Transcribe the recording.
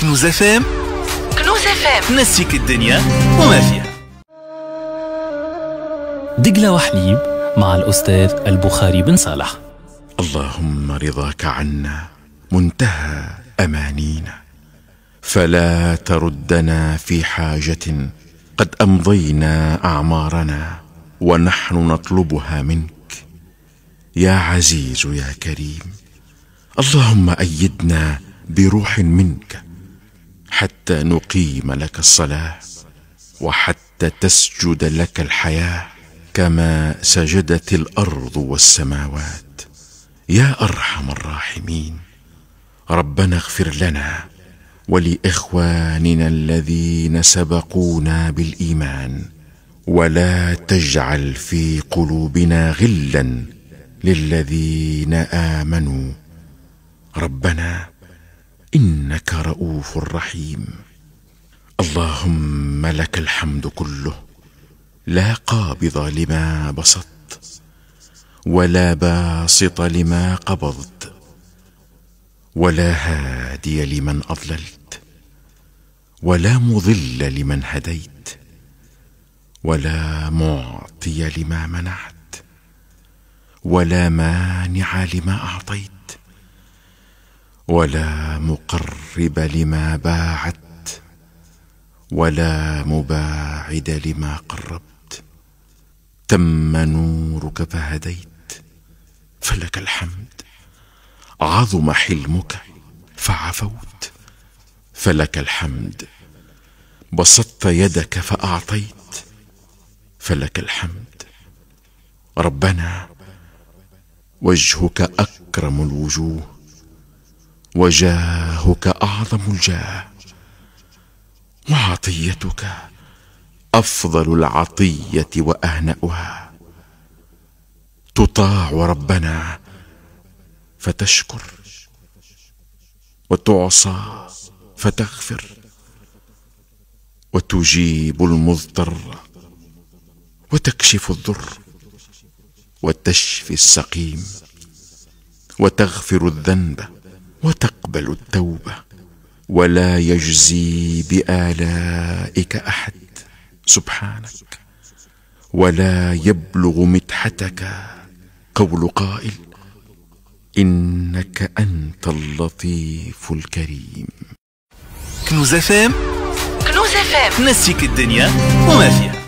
كنوز اف ام كنوز اف ام نسيك الدنيا وما فيها دقلة وحليب مع الأستاذ البخاري بن صالح اللهم رضاك عنا منتهى أمانينا فلا تردنا في حاجة قد أمضينا أعمارنا ونحن نطلبها منك يا عزيز يا كريم اللهم أيدنا بروح منك حتى نقيم لك الصلاة وحتى تسجد لك الحياة كما سجدت الأرض والسماوات يا أرحم الراحمين ربنا اغفر لنا ولإخواننا الذين سبقونا بالإيمان ولا تجعل في قلوبنا غلا للذين آمنوا ربنا الرؤوف الرحيم اللهم لك الحمد كله لا قابض لما بسطت ولا باسط لما قبضت ولا هادي لمن اضللت ولا مضل لمن هديت ولا معطي لما منعت ولا مانع لما اعطيت ولا مقرب لما باعت ولا مباعد لما قربت تم نورك فهديت فلك الحمد عظم حلمك فعفوت فلك الحمد بسطت يدك فاعطيت فلك الحمد ربنا وجهك اكرم الوجوه وجاهك اعظم الجاه وعطيتك افضل العطيه واهناها تطاع ربنا فتشكر وتعصى فتغفر وتجيب المضطر وتكشف الضر وتشفي السقيم وتغفر الذنب وتقبل التوبه ولا يجزي بالائك احد سبحانك ولا يبلغ مدحتك قول قائل انك انت اللطيف الكريم كنوز اف ام كنوز اف ام نسيك الدنيا وما فيها